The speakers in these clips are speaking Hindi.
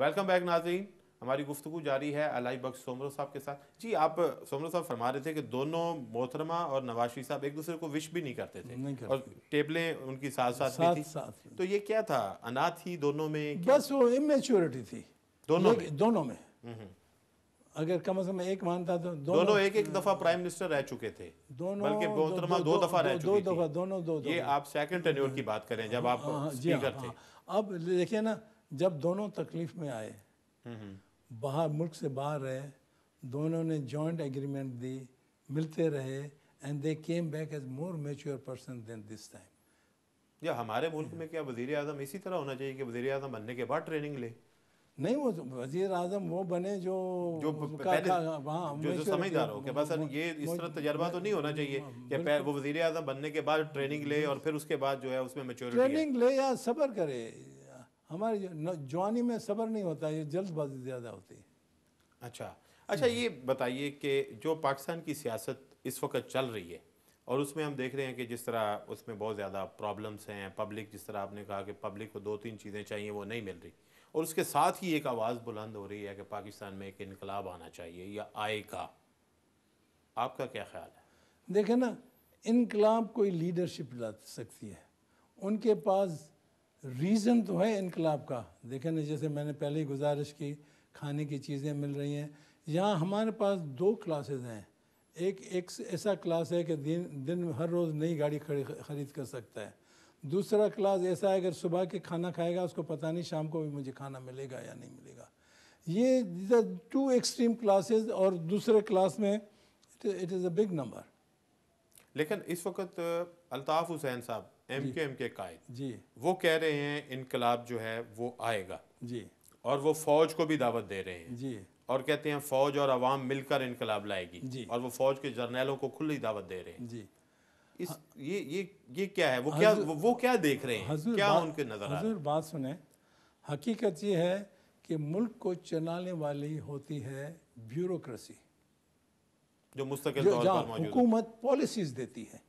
वेलकम बैक नाजीन हमारी गुफ्तु जारी है अलाई बख्श सोमरो साहब के साथ जी आप सोमरो साहब फरमा रहे थे कि दोनों मोहतरमा और नवाशी साहब एक दूसरे को विश भी नहीं करते थे नहीं करते। और टेबलें उनकी साथ साथ, साथ, थी। साथ थी। तो ये क्या था अनाथ ही दोनों में बस वो इमेच्योरिटी थी दोनों में? दोनों में हम्म, हम्म। अगर कम से कम एक मानता तो दोनों, दोनों एक एक दफा प्राइम मिनिस्टर रह चुके थे दोनों बल्कि दो, दो, दो, दो दफा रह दो दफा दोनों दो ये आप सेकंड टेन्योर की बात करें जब आप स्पीकर हाँ, हाँ, हाँ, थे अब देखिए ना जब दोनों तकलीफ में आए बाहर मुल्क से बाहर रहे दोनों ने जॉइंट एग्रीमेंट दी मिलते रहे and they came back as more mature person than this time या हमारे मुल्क में क्या वजीर आजम इसी तरह होना चाहिए कि वजीर आजम बनने के बाद ट्रेनिंग ले नहीं वो वजीर आजम वो बने जो जो जो जो समझदार हो कि बस ये इस तरह तजर्बा तो नहीं होना चाहिए हाँ, कि वो वजीर आजम बनने के बाद ट्रेनिंग ले और फिर उसके बाद जो है उसमें मेच्योरिटी ट्रेनिंग ले या सबर करे हमारे जवानी में सब्र नहीं होता ये जल्दबाजी ज़्यादा होती है अच्छा अच्छा ये बताइए कि जो पाकिस्तान की सियासत इस वक्त चल रही है और उसमें हम देख रहे हैं कि जिस तरह उसमें बहुत ज़्यादा प्रॉब्लम्स हैं पब्लिक जिस तरह आपने कहा कि पब्लिक को दो तीन चीज़ें चाहिए वो नहीं मिल रही और उसके साथ ही एक आवाज़ बुलंद हो रही है कि पाकिस्तान में एक इनकलाब आना चाहिए या आएगा आपका क्या ख्याल है देखें ना इनकलाब कोई लीडरशिप ला सकती है उनके पास रीज़न तो है इनकलाब का देखें ना जैसे मैंने पहले ही गुजारिश की खाने की चीज़ें मिल रही हैं यहाँ हमारे पास दो क्लासेज हैं एक एक ऐसा क्लास है कि दिन दिन हर रोज़ नई गाड़ी ख़रीद कर सकता है दूसरा क्लास ऐसा है अगर सुबह के खाना खाएगा उसको पता नहीं शाम को भी मुझे खाना मिलेगा या नहीं मिलेगा ये टू एक्सट्रीम क्लासेस और दूसरे क्लास में it is a big number लेकिन इस वक्त अलताफ़ हुसैन साहब एम के एम के कायद जी वो कह रहे हैं इनकलाब जो है वो आएगा जी और वो फौज को भी दावत दे रहे हैं जी और कहते हैं फौज और अवाम मिलकर इनकलाब लाएगी जी और वो फौज के जर्नैलों को खुली दावत दे रहे हैं जी इस हाँ। ये ये ये क्या है वो क्या वो, वो क्या देख रहे हैं क्या उनके नजर बात सुने हकीकत ये है कि मुल्क को चलाने वाली होती है ब्यूरोक्रेसी जो मुस्तकिल हुकूमत पॉलिसीज देती है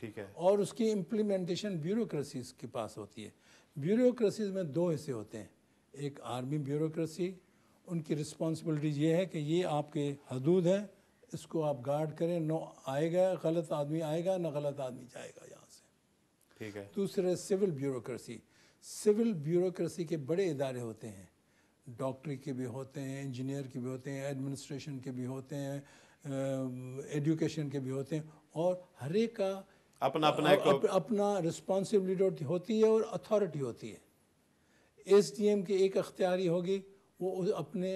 ठीक है और उसकी इम्प्लीमेंटेशन ब्यूरोक्रेसीज के पास होती है ब्यूरोक्रेसीज में दो हिस्से होते हैं एक आर्मी ब्यूरोक्रेसी उनकी रिस्पॉन्सिबिलिटी ये है कि ये आपके हदूद हैं इसको आप गार्ड करें नो आएगा गलत आदमी आएगा ना गलत आदमी जाएगा यहाँ से ठीक है दूसरे सिविल ब्यूरोक्रेसी सिविल ब्यूरोक्रेसी के बड़े इदारे होते हैं डॉक्टरी के भी होते हैं इंजीनियर के भी होते हैं एडमिनिस्ट्रेशन के भी होते हैं एजुकेशन के भी होते हैं और हर एक का अपना अपना एक अप, अपना रिस्पॉन्सिबिलिटी होती है और अथॉरिटी होती है एस डी एम की एक अख्तियारी होगी वो अपने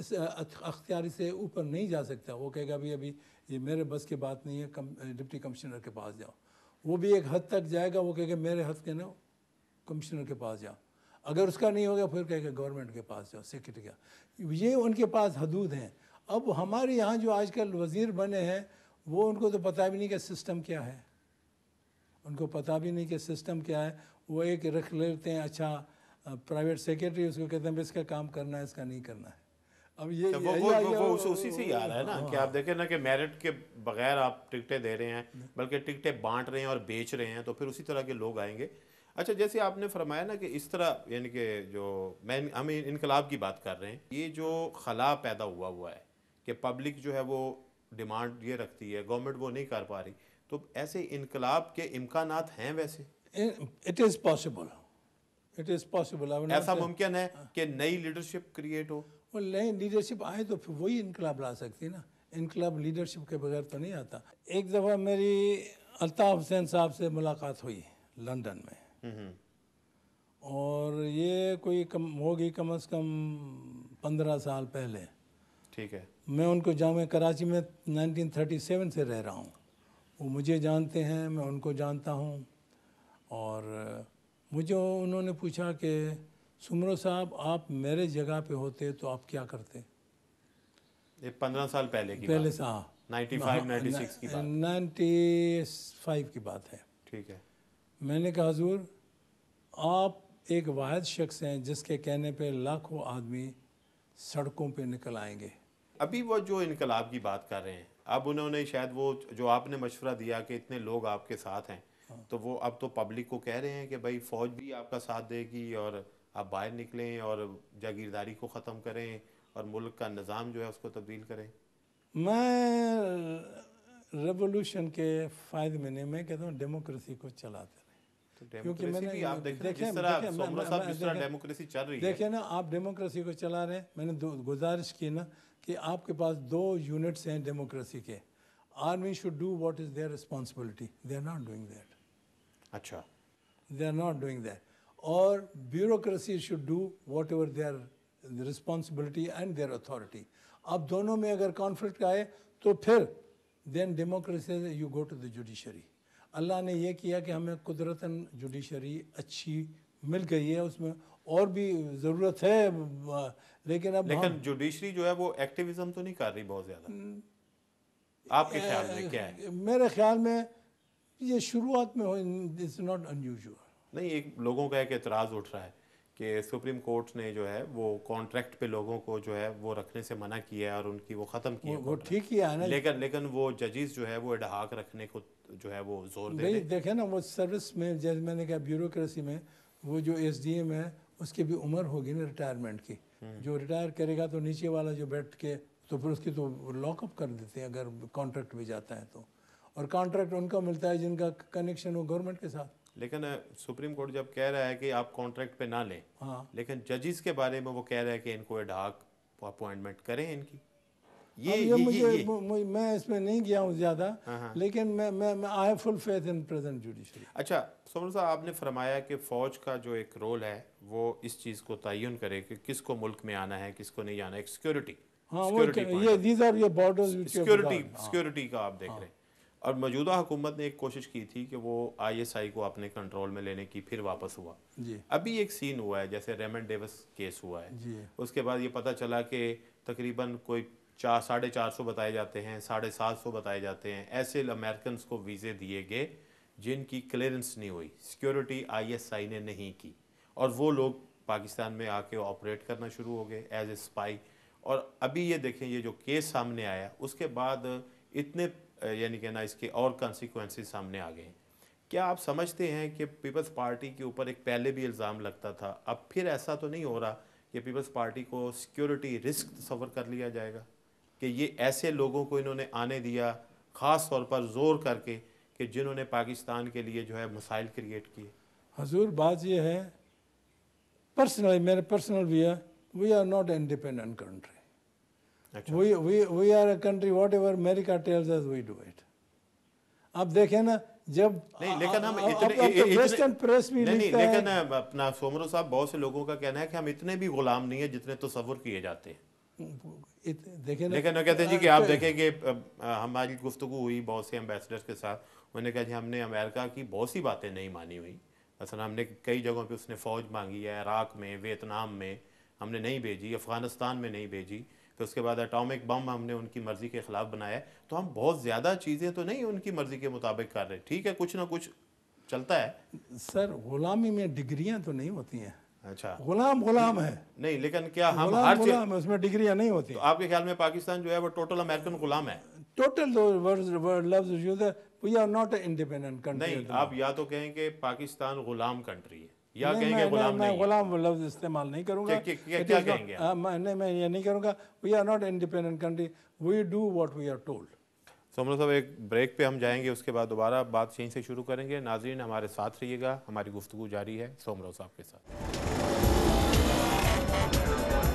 इस अख्तियारी से ऊपर नहीं जा सकता वो कहेगा अभी अभी ये मेरे बस की बात नहीं है कम डिप्टी कमिश्नर के पास जाओ वो भी एक हद तक जाएगा वो कहेगा मेरे हद के ना कमिश्नर के पास जाओ अगर उसका नहीं होगा फिर कहेगा गवर्नमेंट के पास जाओ सेक्रेटरी का ये उनके पास हदूद हैं अब हमारे यहाँ जो आजकल वज़ीर बने हैं वो उनको तो पता भी नहीं कि सिस्टम क्या है उनको पता भी नहीं कि सिस्टम क्या है वो एक रख लेते हैं अच्छा प्राइवेट सेक्रेटरी उसको कहते हैं इसका काम करना है इसका नहीं करना है अब ये अच्छा, वो, वो, वो, वो उस, उसी से ही आ रहा है ना कि आप हाँ। देखें ना कि मेरिट के बगैर आप टिकटें दे रहे हैं बल्कि टिकटें बांट रहे हैं और बेच रहे हैं तो फिर उसी तरह के लोग आएंगे अच्छा जैसे आपने फरमाया ना कि इस तरह यानी कि जो मैं हम इनकलाब की बात कर रहे हैं ये जो खला पैदा हुआ हुआ है कि पब्लिक जो है वो डिमांड ये रखती है गवर्नमेंट वो नहीं कर पा रही तो ऐसे इनकलाब के इम्कान हैं वैसे it is possible it is possible ऐसा मुमकिन है हाँ। कि नई लीडरशिप क्रिएट हो वो नई लीडरशिप आए तो फिर वही इनकलाब ला सकती ना इनकलाब लीडरशिप के बगैर तो नहीं आता एक दफ़ा मेरी अल्ताफ़ हुसैन साहब से मुलाकात हुई लंदन में और ये कोई कम होगी कम अज़ कम पंद्रह साल पहले ठीक है मैं उनको जाम कराची में 1937 से रह रहा हूँ वो मुझे जानते हैं मैं उनको जानता हूँ और मुझे उन्होंने पूछा कि सुमरो साहब आप मेरे जगह पे होते तो आप क्या करते ये पंद्रह साल पहले की पहले से नाइन्टी फाइव हाँ, नाइन्टी सिक्स की बात नाइन्टी फाइव की बात है ठीक है मैंने कहा हजूर आप एक वाद शख्स हैं जिसके कहने पे लाखों आदमी सड़कों पे निकल आएंगे अभी वो जो इनकलाब की बात कर रहे हैं अब उन्होंने शायद वो जो आपने मशवरा दिया कि इतने लोग आपके साथ हैं हाँ। तो वो अब तो पब्लिक को कह रहे हैं कि भाई फौज भी आपका साथ देगी और आप बाहर निकलें और जागीरदारी को ख़त्म करें और मुल्क का निज़ाम जो है उसको तब्दील करें मैं रेवोल्यूशन के फ़ायदे में नहीं मैं कहता हूँ डेमोक्रेसी को चलाते रहे तो क्योंकि मैंने आप देखे रहे जिस तरह डेमोक्रेसी चल रही है देखिए ना आप डेमोक्रेसी को चला रहे हैं मैंने गुजारिश की ना कि आपके पास दो यूनिट्स हैं डेमोक्रेसी के army should do what is their responsibility they are not doing that अच्छा they are not doing that और bureaucracy should do whatever their responsibility and their authority अब दोनों में अगर कॉन्फ्लिक्ट आए तो फिर then democracy you go to the judiciary अल्लाह ने यह किया कि हमें कुदरतन जुडिशरी अच्छी मिल गई है उसमें और भी ज़रूरत है लेकिन अब लेकिन जुडिशरी जो है वो एक्टिविज्म तो नहीं कर रही बहुत ज़्यादा हम्म। आपके ख्याल में क्या है मेरे ख्याल में ये शुरुआत में हो इट्स नॉट अनयूजुअल नहीं एक लोगों का एक एतराज़ उठ रहा है कि सुप्रीम कोर्ट ने जो है वो कॉन्ट्रैक्ट पे लोगों को जो है वो रखने से मना किया है और उनकी वो ख़त्म किया वो ठीक किया है ना लेकिन लेकिन वो जजेस जो है वो एडहाक रखने को जो है वो जोर दे देखे ना वो सर्विस में जैसे मैंने कहा ब्यूरोक्रेसी में वो जो एस डी एम है उसकी भी उम्र होगी ना रिटायरमेंट की हम्म। जो रिटायर करेगा तो नीचे वाला जो बैठ के तो फिर उसकी तो लॉकअप कर देते हैं अगर कॉन्ट्रैक्ट भी जाता है तो और कॉन्ट्रैक्ट उनका मिलता है जिनका कनेक्शन हो गवर्नमेंट के साथ लेकिन सुप्रीम कोर्ट जब कह रहा है कि आप कॉन्ट्रैक्ट पे ना लें हाँ लेकिन जजिस के बारे में वो कह रहा है कि इनको डाक अपॉइंटमेंट करें इनकी ये, ये, ये मुझे ये, ये। मैं इसमें नहीं गया हूँ ज़्यादा हाँ, हाँ। लेकिन मैं मैं मैं I full faith in present judiciary अच्छा सोमन साहब आपने फरमाया कि फ़ौज का जो एक रोल है वो इस चीज़ को तयन करे कि किसको मुल्क में आना है किसको नहीं आना है सिक्योरिटी सिक्योरिटी सिक्योरिटी का आप देख हाँ। रहे हैं और मौजूदा हुकूमत ने एक कोशिश की थी कि वो आईएसआई को अपने कंट्रोल में लेने की फिर वापस हुआ जी अभी एक सीन हुआ है जैसे रेमन डेविस केस हुआ है जी उसके बाद ये पता चला कि तकरीबन कोई चार साढ़े चार सौ बताए जाते हैं साढ़े सात सौ बताए जाते हैं ऐसे अमेरिकन को वीज़े दिए गए जिनकी क्लियरेंस नहीं हुई सिक्योरिटी आईएसआई ने नहीं की और वो लोग पाकिस्तान में आके ऑपरेट करना शुरू हो गए एज ए स्पाई और अभी ये देखें ये जो केस सामने आया उसके बाद इतने यानी कि ना इसके और कॉन्सिक्वेंसेस सामने आ गए हैं क्या आप समझते हैं कि पीपल्स पार्टी के ऊपर एक पहले भी इल्ज़ाम लगता था अब फिर ऐसा तो नहीं हो रहा कि पीपल्स पार्टी को सिक्योरिटी रिस्क सफ़र कर लिया जाएगा कि ये ऐसे लोगों को इन्होंने आने दिया ख़ास तौर पर ज़ोर करके कि जिन्होंने पाकिस्तान के लिए जो है मसाइल क्रिएट किए हजूर बात यह है पर्सनली मेरे पर्सनल भी है we are not independent country we we we are a country whatever America tells as we do it आप देखें ना जब नहीं लेकिन हम इतने वेस्टर्न तो प्रेस भी नहीं, नहीं लेकिन अपना सोमरो साहब बहुत से लोगों का कहना है कि हम इतने भी गुलाम नहीं है जितने तस्वुर किए जाते हैं देखे लेकिन कहते हैं जी कि आप देखें कि हमारी गुफ्तु हुई बहुत से अम्बेसडर्स के साथ उन्होंने कहा जी हमने अमेरिका की बहुत सी बातें नहीं मानी हुई असल हमने कई जगहों पे उसने फ़ौज मांगी है इराक में वियतनाम में हमने नहीं भेजी अफ़गानिस्तान में नहीं भेजी फिर तो उसके बाद अटोमिक बम हमने उनकी मर्ज़ी के ख़िलाफ़ बनाया तो हम बहुत ज़्यादा चीज़ें तो नहीं उनकी मर्ज़ी के मुताबिक कर रहे ठीक है कुछ ना कुछ चलता है सर ग़ुलामी में डिग्रियाँ तो नहीं होती हैं अच्छा गुलाम गुलाम है नहीं लेकिन क्या हम गुलाम, हर गुलाम है उसमें डिग्रियां नहीं होती तो आपके ख्याल में पाकिस्तान जो है वो टोटल अमेरिकन गुलाम है total use we are not independent country नहीं आप या तो कहें कि पाकिस्तान गुलाम कंट्री है या नहीं, कहेंगे गुलाम नहीं गुलाम लफ्ज इस्तेमाल नहीं करूंगा क्या कहेंगे हाँ, मैं नहीं मैं ये नहीं करूंगा we are not independent country we do what we are told Soman साहब एक ब्रेक पे हम जाएंगे उसके बाद दोबारा बात चेंज से शुरू करेंगे नाजरीन हमारे साथ रहिएगा हमारी गुफ्तु जारी है सोमराव साहब के साथ